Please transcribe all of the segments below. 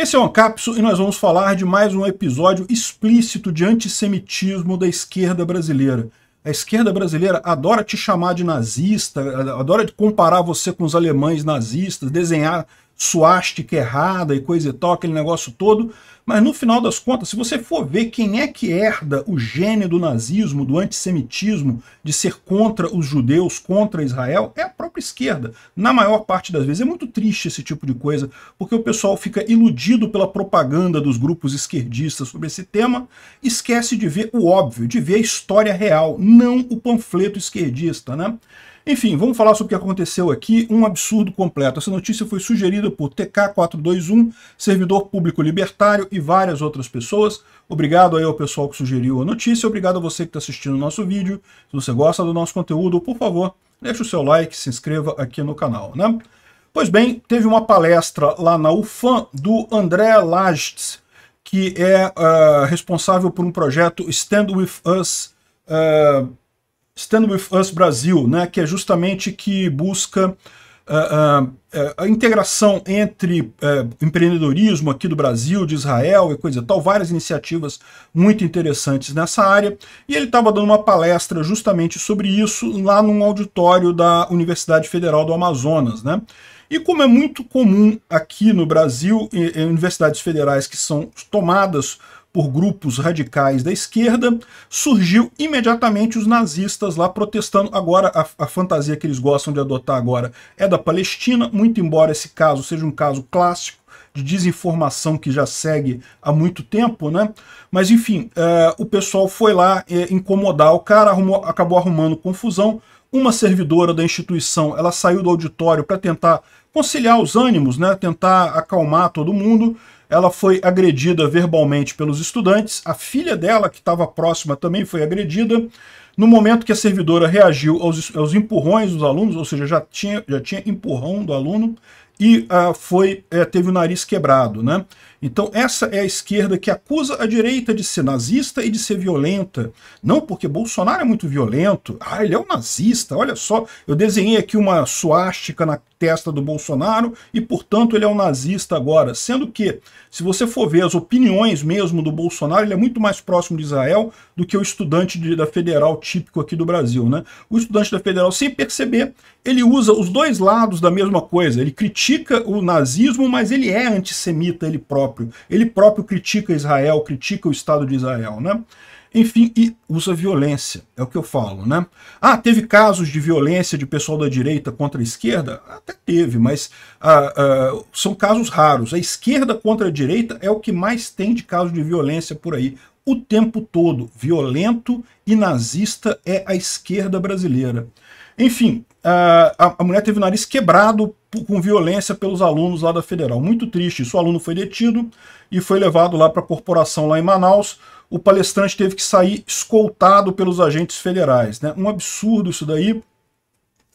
Esse é o Ancapso e nós vamos falar de mais um episódio explícito de antissemitismo da esquerda brasileira. A esquerda brasileira adora te chamar de nazista, adora comparar você com os alemães nazistas, desenhar suástica errada e coisa e tal, aquele negócio todo. Mas no final das contas, se você for ver quem é que herda o gene do nazismo, do antissemitismo, de ser contra os judeus, contra Israel, é a própria esquerda. Na maior parte das vezes. É muito triste esse tipo de coisa, porque o pessoal fica iludido pela propaganda dos grupos esquerdistas sobre esse tema, esquece de ver o óbvio, de ver a história real, não o panfleto esquerdista, né? Enfim, vamos falar sobre o que aconteceu aqui, um absurdo completo. Essa notícia foi sugerida por TK421, servidor público libertário e várias outras pessoas. Obrigado aí ao pessoal que sugeriu a notícia, obrigado a você que está assistindo o nosso vídeo. Se você gosta do nosso conteúdo, por favor, deixe o seu like, se inscreva aqui no canal, né? Pois bem, teve uma palestra lá na UFAM do André Lajts, que é uh, responsável por um projeto Stand With Us, uh, Stand With Us Brasil, né, que é justamente que busca uh, uh, a integração entre uh, empreendedorismo aqui do Brasil, de Israel e coisa e tal, várias iniciativas muito interessantes nessa área. E ele estava dando uma palestra justamente sobre isso lá num auditório da Universidade Federal do Amazonas, né? E como é muito comum aqui no Brasil, em, em universidades federais que são tomadas por grupos radicais da esquerda, surgiu imediatamente os nazistas lá protestando. Agora, a, a, fantasia que eles gostam de adotar agora é da Palestina, muito embora esse caso seja um caso clássico de desinformação que já segue há muito tempo, né? Mas enfim, uh, o pessoal foi lá uh, incomodar o cara, arrumou, acabou arrumando confusão, uma servidora da instituição ela saiu do auditório para tentar conciliar os ânimos, né, tentar acalmar todo mundo. Ela foi agredida verbalmente pelos estudantes. A filha dela, que estava próxima, também foi agredida. No momento que a servidora reagiu aos, aos empurrões dos alunos, ou seja, já tinha, já tinha empurrão do aluno, e ah, foi, é, teve o nariz quebrado. Né? Então essa é a esquerda que acusa a direita de ser nazista e de ser violenta. Não porque Bolsonaro é muito violento, ah, ele é um nazista, olha só, eu desenhei aqui uma suástica na, testa do Bolsonaro e, portanto, ele é um nazista agora. Sendo que, se você for ver as opiniões mesmo do Bolsonaro, ele é muito mais próximo de Israel do que o estudante de, da Federal típico aqui do Brasil. Né? O estudante da Federal, sem perceber, ele usa os dois lados da mesma coisa. Ele critica o nazismo, mas ele é antissemita ele próprio. Ele próprio critica Israel, critica o Estado de Israel. Né? enfim, e usa violência, é o que eu falo, né? Ah, teve casos de violência de pessoal da direita contra a esquerda? Até teve, mas ah, ah, são casos raros. A esquerda contra a direita é o que mais tem de casos de violência por aí o tempo todo. Violento e nazista é a esquerda brasileira. Enfim, a, a mulher teve o nariz quebrado com violência pelos alunos lá da Federal. Muito triste. Isso, o aluno foi detido e foi levado lá para a corporação lá em Manaus. O palestrante teve que sair escoltado pelos agentes federais. Né? Um absurdo isso daí,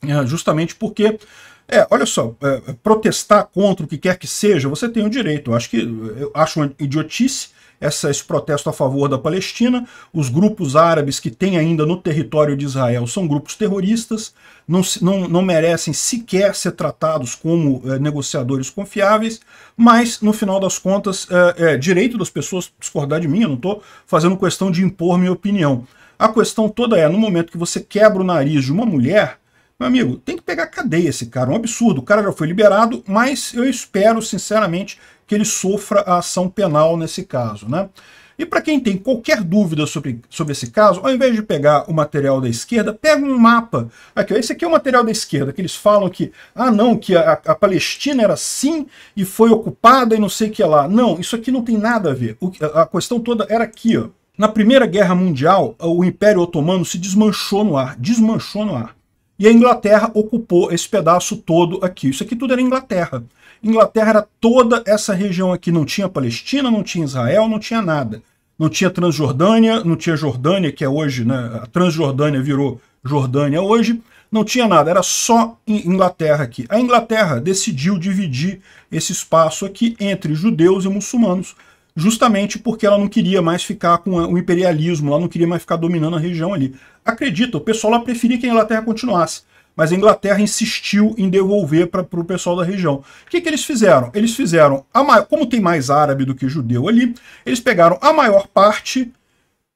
eh, justamente porque é, olha só, é, protestar contra o que quer que seja, você tem o direito. Eu acho que eu acho uma idiotice, esse protesto a favor da Palestina. Os grupos árabes que tem ainda no território de Israel são grupos terroristas, não, não, não merecem sequer ser tratados como é, negociadores confiáveis, mas, no final das contas, é, é direito das pessoas discordar de mim, eu não estou fazendo questão de impor minha opinião. A questão toda é, no momento que você quebra o nariz de uma mulher, meu amigo, tem que pegar cadeia esse cara, é um absurdo. O cara já foi liberado, mas eu espero, sinceramente, que ele sofra a ação penal nesse caso. Né? E para quem tem qualquer dúvida sobre, sobre esse caso, ao invés de pegar o material da esquerda, pega um mapa. Aqui, ó, esse aqui é o material da esquerda, que eles falam que, ah não, que a, a Palestina era assim e foi ocupada e não sei o que lá. Não, isso aqui não tem nada a ver. O, a, a questão toda era aqui, ó. Na Primeira Guerra Mundial, o Império Otomano se desmanchou no ar, desmanchou no ar. E a Inglaterra ocupou esse pedaço todo aqui. Isso aqui tudo era Inglaterra. Inglaterra era toda essa região aqui. Não tinha Palestina, não tinha Israel, não tinha nada. Não tinha Transjordânia, não tinha Jordânia, que é hoje, né? A Transjordânia virou Jordânia hoje. Não tinha nada, era só Inglaterra aqui. A Inglaterra decidiu dividir esse espaço aqui entre judeus e muçulmanos justamente porque ela não queria mais ficar com o imperialismo, ela não queria mais ficar dominando a região ali. Acredita, o pessoal lá preferia que a Inglaterra continuasse, mas a Inglaterra insistiu em devolver para o pessoal da região. O que, que eles fizeram? Eles fizeram, a, como tem mais árabe do que judeu ali, eles pegaram a maior parte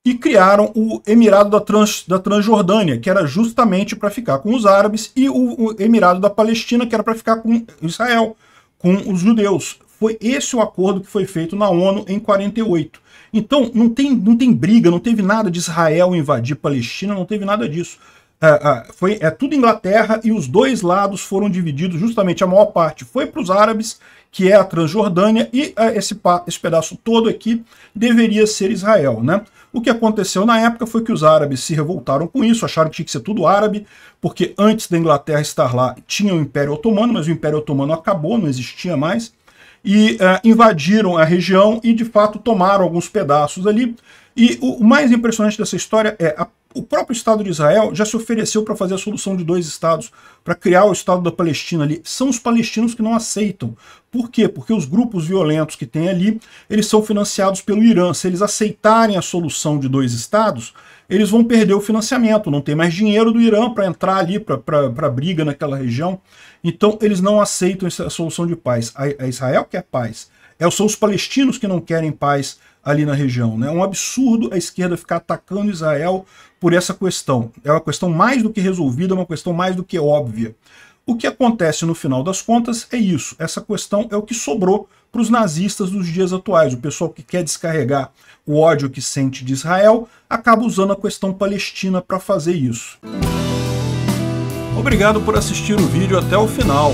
e criaram o Emirado da, Trans, da Transjordânia, que era justamente para ficar com os árabes, e o, o Emirado da Palestina, que era para ficar com Israel, com os judeus. Foi esse o acordo que foi feito na ONU em 48. Então, não tem, não tem briga, não teve nada de Israel invadir Palestina, não teve nada disso. É, é, foi, é tudo Inglaterra e os dois lados foram divididos, justamente a maior parte foi para os árabes, que é a Transjordânia, e é, esse, esse pedaço todo aqui deveria ser Israel. Né? O que aconteceu na época foi que os árabes se revoltaram com isso, acharam que tinha que ser tudo árabe, porque antes da Inglaterra estar lá tinha o Império Otomano, mas o Império Otomano acabou, não existia mais e uh, invadiram a região e de fato tomaram alguns pedaços ali. E o mais impressionante dessa história é a o próprio Estado de Israel já se ofereceu para fazer a solução de dois Estados, para criar o Estado da Palestina ali. São os palestinos que não aceitam. Por quê? Porque os grupos violentos que tem ali, eles são financiados pelo Irã. Se eles aceitarem a solução de dois Estados, eles vão perder o financiamento, não tem mais dinheiro do Irã para entrar ali para a briga naquela região. Então, eles não aceitam essa solução de paz. A, a Israel quer paz. É, são os palestinos que não querem paz ali na região. Né? É um absurdo a esquerda ficar atacando Israel por essa questão. É uma questão mais do que resolvida, é uma questão mais do que óbvia. O que acontece no final das contas é isso. Essa questão é o que sobrou para os nazistas dos dias atuais. O pessoal que quer descarregar o ódio que sente de Israel acaba usando a questão palestina para fazer isso. Obrigado por assistir o vídeo até o final.